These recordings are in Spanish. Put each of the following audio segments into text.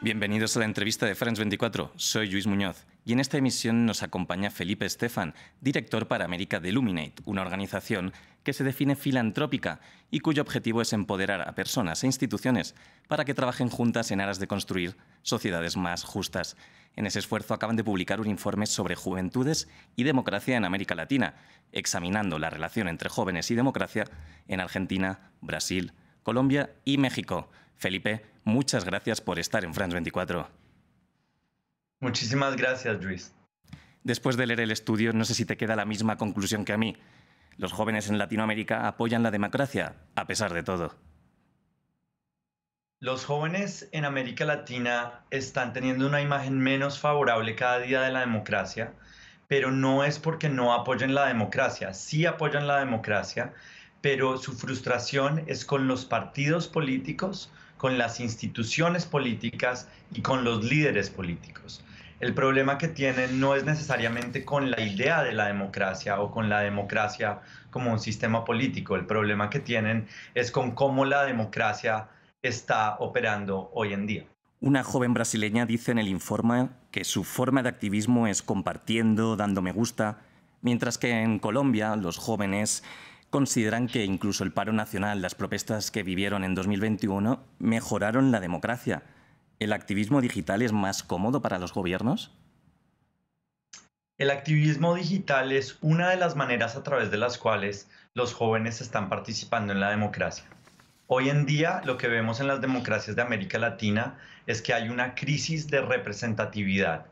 Bienvenidos a la entrevista de France 24. Soy Luis Muñoz y en esta emisión nos acompaña Felipe Estefan, director para América de Illuminate, una organización que se define filantrópica y cuyo objetivo es empoderar a personas e instituciones para que trabajen juntas en aras de construir sociedades más justas. En ese esfuerzo acaban de publicar un informe sobre juventudes y democracia en América Latina, examinando la relación entre jóvenes y democracia en Argentina, Brasil, Colombia y México. Felipe, Muchas gracias por estar en France 24. Muchísimas gracias, Luis. Después de leer el estudio, no sé si te queda la misma conclusión que a mí. Los jóvenes en Latinoamérica apoyan la democracia, a pesar de todo. Los jóvenes en América Latina están teniendo una imagen menos favorable cada día de la democracia, pero no es porque no apoyen la democracia. Sí apoyan la democracia, pero su frustración es con los partidos políticos, con las instituciones políticas y con los líderes políticos. El problema que tienen no es necesariamente con la idea de la democracia o con la democracia como un sistema político. El problema que tienen es con cómo la democracia está operando hoy en día. Una joven brasileña dice en el informe que su forma de activismo es compartiendo, dando me gusta, mientras que en Colombia los jóvenes consideran que incluso el paro nacional, las protestas que vivieron en 2021, mejoraron la democracia. ¿El activismo digital es más cómodo para los gobiernos? El activismo digital es una de las maneras a través de las cuales los jóvenes están participando en la democracia. Hoy en día lo que vemos en las democracias de América Latina es que hay una crisis de representatividad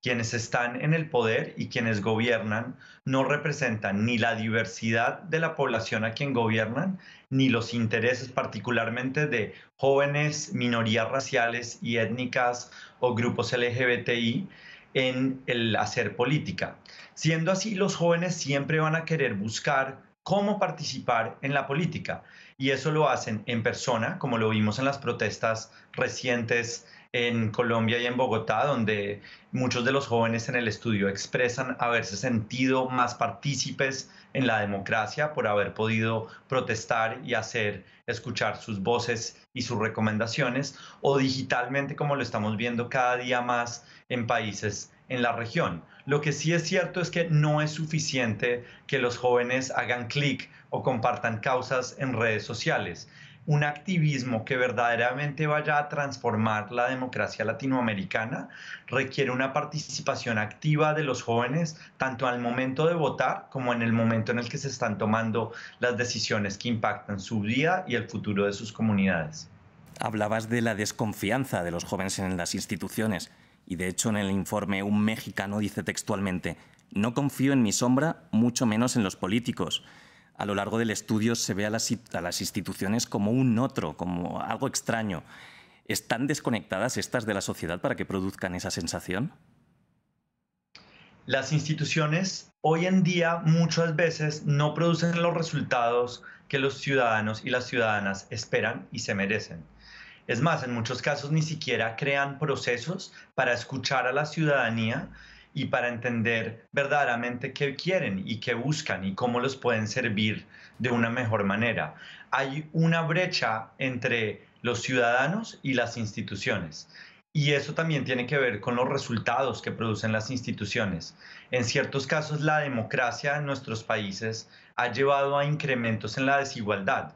quienes están en el poder y quienes gobiernan no representan ni la diversidad de la población a quien gobiernan, ni los intereses particularmente de jóvenes, minorías raciales y étnicas o grupos LGBTI en el hacer política. Siendo así, los jóvenes siempre van a querer buscar cómo participar en la política y eso lo hacen en persona, como lo vimos en las protestas recientes en Colombia y en Bogotá, donde muchos de los jóvenes en el estudio expresan haberse sentido más partícipes en la democracia por haber podido protestar y hacer escuchar sus voces y sus recomendaciones, o digitalmente como lo estamos viendo cada día más en países en la región. Lo que sí es cierto es que no es suficiente que los jóvenes hagan clic o compartan causas en redes sociales un activismo que verdaderamente vaya a transformar la democracia latinoamericana requiere una participación activa de los jóvenes, tanto al momento de votar como en el momento en el que se están tomando las decisiones que impactan su vida y el futuro de sus comunidades. Hablabas de la desconfianza de los jóvenes en las instituciones y de hecho en el informe un mexicano dice textualmente, no confío en mi sombra, mucho menos en los políticos a lo largo del estudio se ve a las, instituciones como un otro, como algo extraño. ¿Están desconectadas estas de la sociedad para que produzcan esa sensación? Las instituciones hoy en día muchas veces no producen los resultados que los ciudadanos y las ciudadanas esperan y se merecen. Es más, en muchos casos ni siquiera crean procesos para escuchar a la ciudadanía y para entender verdaderamente qué quieren y qué buscan y cómo los pueden servir de una mejor manera. Hay una brecha entre los ciudadanos y las instituciones. Y eso también tiene que ver con los resultados que producen las instituciones. En ciertos casos, la democracia en nuestros países ha llevado a incrementos en la desigualdad.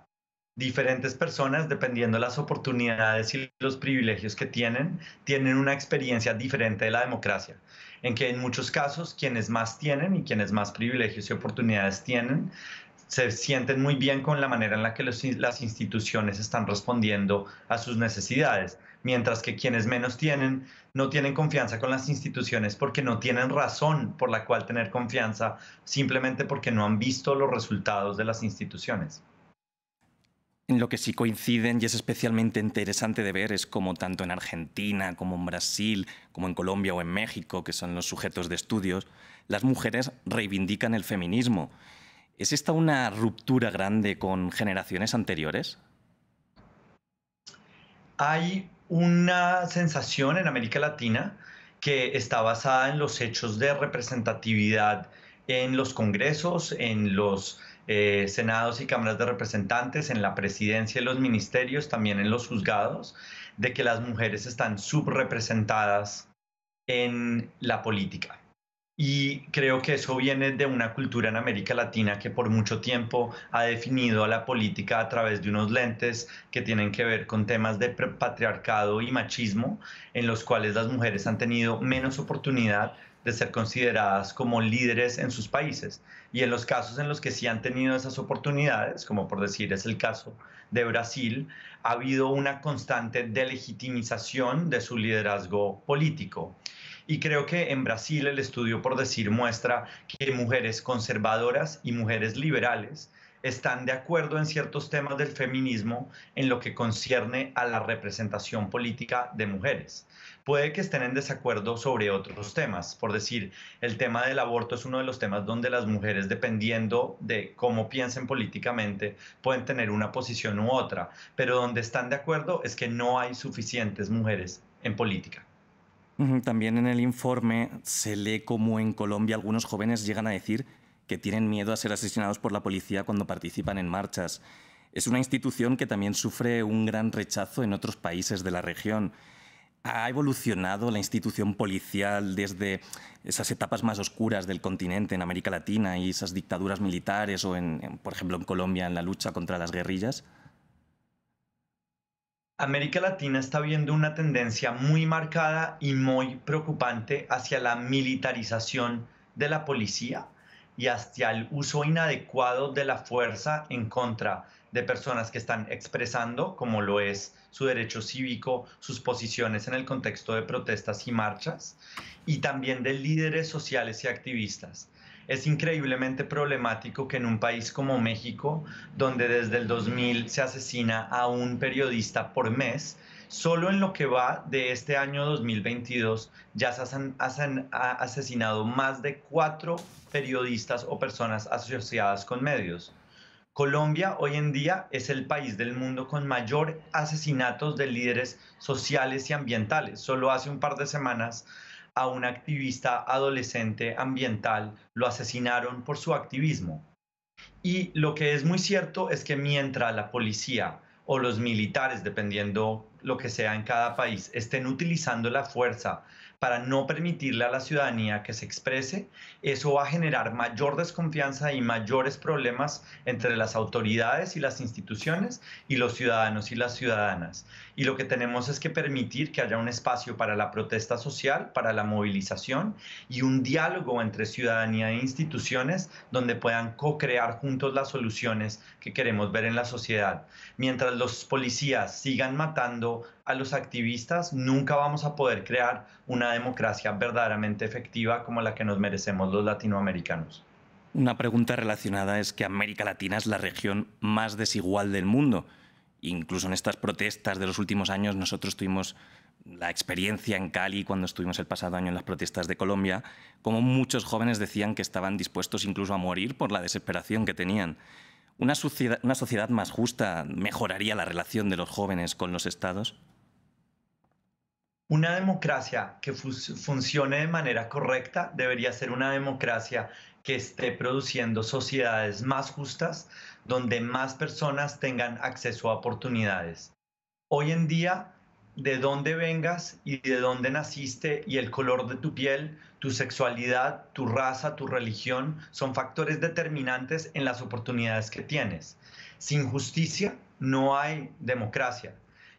Diferentes personas, dependiendo las oportunidades y los privilegios que tienen, tienen una experiencia diferente de la democracia en que en muchos casos quienes más tienen y quienes más privilegios y oportunidades tienen, se sienten muy bien con la manera en la que las instituciones están respondiendo a sus necesidades, mientras que quienes menos tienen no tienen confianza con las instituciones porque no tienen razón por la cual tener confianza, simplemente porque no han visto los resultados de las instituciones. Lo que sí coinciden y es especialmente interesante de ver es como tanto en Argentina, como en Brasil, como en Colombia o en México, que son los sujetos de estudios, las mujeres reivindican el feminismo. ¿Es esta una ruptura grande con generaciones anteriores? Hay una sensación en América Latina que está basada en los hechos de representatividad en los congresos, en los eh, senados y cámaras de representantes, en la presidencia y los ministerios, también en los juzgados, de que las mujeres están subrepresentadas en la política. Y creo que eso viene de una cultura en América Latina que por mucho tiempo ha definido a la política a través de unos lentes que tienen que ver con temas de patriarcado y machismo, en los cuales las mujeres han tenido menos oportunidad de ser consideradas como líderes en sus países. Y en los casos en los que sí han tenido esas oportunidades, como por decir es el caso de Brasil, ha habido una constante delegitimización de su liderazgo político. Y creo que en Brasil el estudio, por decir, muestra que mujeres conservadoras y mujeres liberales están de acuerdo en ciertos temas del feminismo en lo que concierne a la representación política de mujeres puede que estén en desacuerdo sobre otros temas. Por decir, el tema del aborto es uno de los temas donde las mujeres, dependiendo de cómo piensen políticamente, pueden tener una posición u otra, pero donde están de acuerdo es que no hay suficientes mujeres en política. También en el informe se lee cómo en Colombia algunos jóvenes llegan a decir que tienen miedo a ser asesinados por la policía cuando participan en marchas. Es una institución que también sufre un gran rechazo en otros países de la región ha evolucionado la institución policial desde esas etapas más oscuras del continente en América Latina y esas dictaduras militares o, por ejemplo, en Colombia en la lucha contra las guerrillas? América Latina está viendo una tendencia muy marcada y muy preocupante hacia la militarización de la policía y hacia el uso inadecuado de la fuerza en contra de personas que están expresando, como lo es su derecho cívico, sus posiciones en el contexto de protestas y marchas, y también de líderes sociales y activistas. Es increíblemente problemático que en un país como México, donde desde el 2000 se asesina a un periodista por mes, solo en lo que va de este año 2022 ya se han, asesinado más de cuatro periodistas o personas asociadas con medios. Colombia hoy en día es el país del mundo con mayor asesinatos de líderes sociales y ambientales. Solo hace un par de semanas a un activista adolescente ambiental lo asesinaron por su activismo. Y lo que es muy cierto es que mientras la policía o los militares, dependiendo lo que sea en cada país, estén utilizando la fuerza para no permitirle a la ciudadanía que se exprese, eso va a generar mayor desconfianza y mayores problemas entre las autoridades y las instituciones y los ciudadanos y las ciudadanas. Y lo que tenemos es que permitir que haya un espacio para la protesta social, para la movilización y un diálogo entre ciudadanía e instituciones donde puedan co-crear juntos las soluciones que queremos ver en la sociedad. Mientras los policías sigan matando a los activistas, nunca vamos a poder crear una democracia verdaderamente efectiva como la que nos merecemos los latinoamericanos. Una pregunta relacionada es que América Latina es la región más desigual del mundo. Incluso en estas protestas de los últimos años nosotros tuvimos la experiencia en Cali cuando estuvimos el pasado año en las protestas de Colombia, como muchos jóvenes decían que estaban dispuestos incluso a morir por la desesperación que tenían. ¿Una sociedad, más justa mejoraría la relación de los jóvenes con los estados? Una democracia que funcione de manera correcta debería ser una democracia que esté produciendo sociedades más justas, donde más personas tengan acceso a oportunidades. Hoy en día de dónde vengas y de dónde naciste y el color de tu piel, tu sexualidad, tu raza, tu religión son factores determinantes en las oportunidades que tienes. Sin justicia no hay democracia.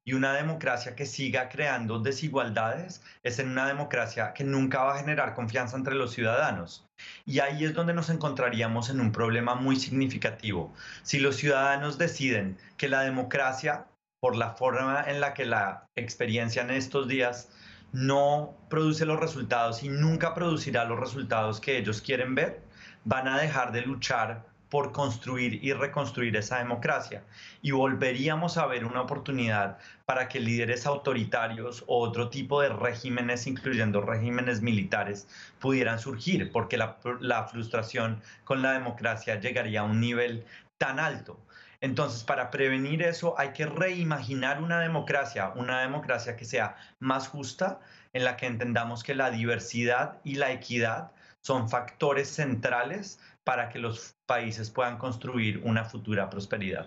Y una democracia que siga creando desigualdades es en una democracia que nunca va a generar confianza entre los ciudadanos. Y ahí es donde nos encontraríamos en un problema muy significativo. Si los ciudadanos deciden que la democracia por la forma en la que la experiencia en estos días no produce los resultados y nunca producirá los resultados que ellos quieren ver, van a dejar de luchar por construir y reconstruir esa democracia. Y volveríamos a ver una oportunidad para que líderes autoritarios o otro tipo de regímenes, incluyendo regímenes militares, pudieran surgir, porque la, la frustración con la democracia llegaría a un nivel tan alto entonces, para prevenir eso hay que reimaginar una democracia, una democracia que sea más justa, en la que entendamos que la diversidad y la equidad son factores centrales para que los países puedan construir una futura prosperidad.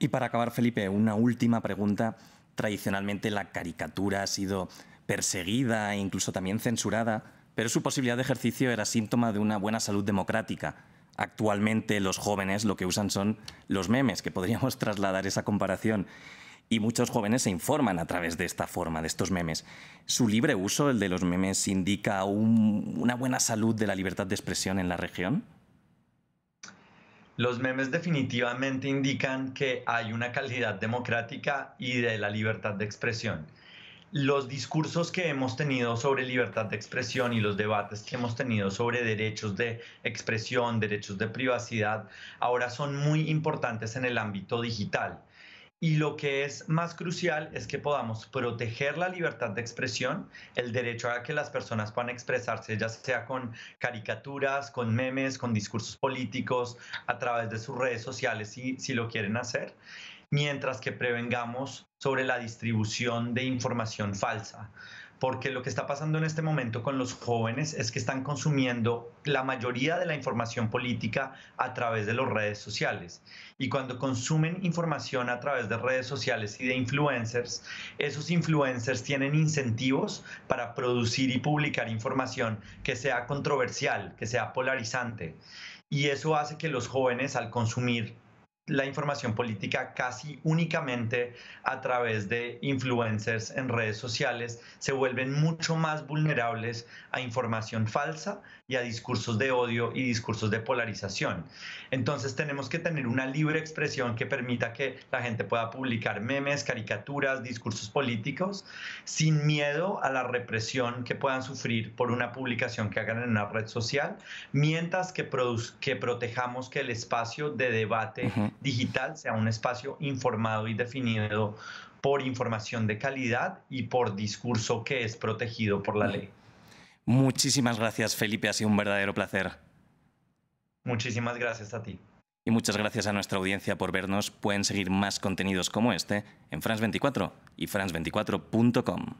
Y para acabar, Felipe, una última pregunta. Tradicionalmente la caricatura ha sido perseguida e incluso también censurada, pero su posibilidad de ejercicio era síntoma de una buena salud democrática actualmente los jóvenes lo que usan son los memes, que podríamos trasladar esa comparación. Y muchos jóvenes se informan a través de esta forma, de estos memes. Su libre uso, el de los memes, indica una buena salud de la libertad de expresión en la región. Los memes definitivamente indican que hay una calidad democrática y de la libertad de expresión los discursos que hemos tenido sobre libertad de expresión y los debates que hemos tenido sobre derechos de expresión, derechos de privacidad, ahora son muy importantes en el ámbito digital. Y lo que es más crucial es que podamos proteger la libertad de expresión, el derecho a que las personas puedan expresarse, ya sea con caricaturas, con memes, con discursos políticos, a través de sus redes sociales, si, si lo quieren hacer mientras que prevengamos sobre la distribución de información falsa. Porque lo que está pasando en este momento con los jóvenes es que están consumiendo la mayoría de la información política a través de las redes sociales. Y cuando consumen información a través de redes sociales y de influencers, esos influencers tienen incentivos para producir y publicar información que sea controversial, que sea polarizante. Y eso hace que los jóvenes al consumir la información política casi únicamente a través de influencers en redes sociales, se vuelven mucho más vulnerables a información falsa y a discursos de odio y discursos de polarización. Entonces tenemos que tener una libre expresión que permita que la gente pueda publicar memes, caricaturas, discursos políticos, sin miedo a la represión que puedan sufrir por una publicación que hagan en una red social, mientras que, que protejamos que el espacio de debate digital sea un espacio informado y definido por información de calidad y por discurso que es protegido por la ley. Muchísimas gracias, Felipe. Ha sido un verdadero placer. Muchísimas gracias a ti. Y muchas gracias a nuestra audiencia por vernos. Pueden seguir más contenidos como este en France24 y france24.com.